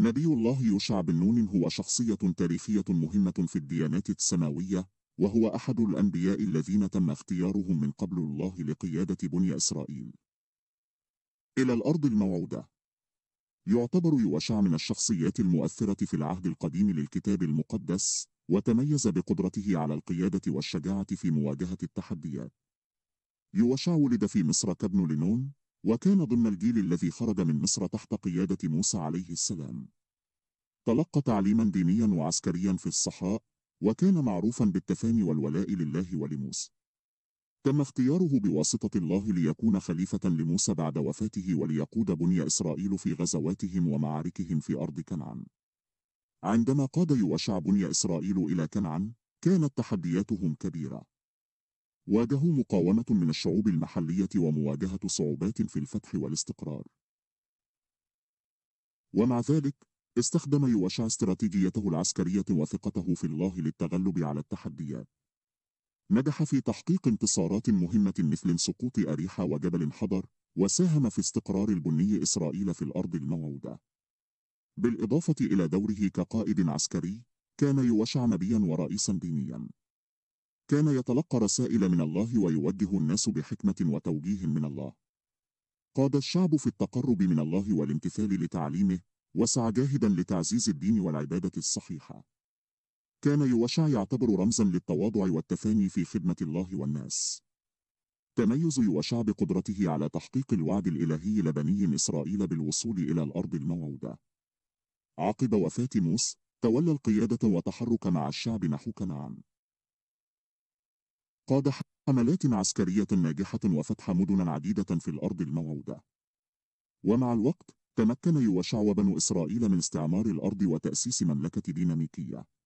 نبي الله يوشع بن نون هو شخصية تاريخية مهمة في الديانات السماوية وهو أحد الأنبياء الذين تم اختيارهم من قبل الله لقيادة بني إسرائيل إلى الأرض الموعودة يعتبر يوشع من الشخصيات المؤثرة في العهد القديم للكتاب المقدس وتميز بقدرته على القيادة والشجاعة في مواجهة التحديات يوشع ولد في مصر كابن لنون وكان ضمن الجيل الذي خرج من مصر تحت قيادة موسى عليه السلام تلقى تعليما دينيا وعسكريا في الصحراء وكان معروفا بالتفاني والولاء لله ولموسى تم اختياره بواسطة الله ليكون خليفة لموسى بعد وفاته وليقود بني إسرائيل في غزواتهم ومعاركهم في أرض كنعان عندما قاد يوشع بني إسرائيل إلى كنعان كانت تحدياتهم كبيرة واجهوا مقاومة من الشعوب المحلية ومواجهة صعوبات في الفتح والاستقرار ومع ذلك استخدم يوشع استراتيجيته العسكرية وثقته في الله للتغلب على التحديات نجح في تحقيق انتصارات مهمة مثل سقوط أريحة وجبل حضر وساهم في استقرار البني إسرائيل في الأرض الموعودة بالإضافة إلى دوره كقائد عسكري كان يوشع نبيا ورئيسا دينيا كان يتلقى رسائل من الله ويوجه الناس بحكمة وتوجيه من الله قاد الشعب في التقرب من الله والامتثال لتعليمه وسعى جاهدا لتعزيز الدين والعبادة الصحيحة كان يوشع يعتبر رمزا للتواضع والتفاني في خدمة الله والناس تميز يوشع بقدرته على تحقيق الوعد الإلهي لبني إسرائيل بالوصول إلى الأرض الموعودة عقب وفاة موس تولى القيادة وتحرك مع الشعب نحو كنعان قاد حملات عسكرية ناجحة وفتح مدن عديدة في الأرض الموعودة ومع الوقت تمكن يوشع وبنو إسرائيل من استعمار الأرض وتأسيس مملكة ديناميكية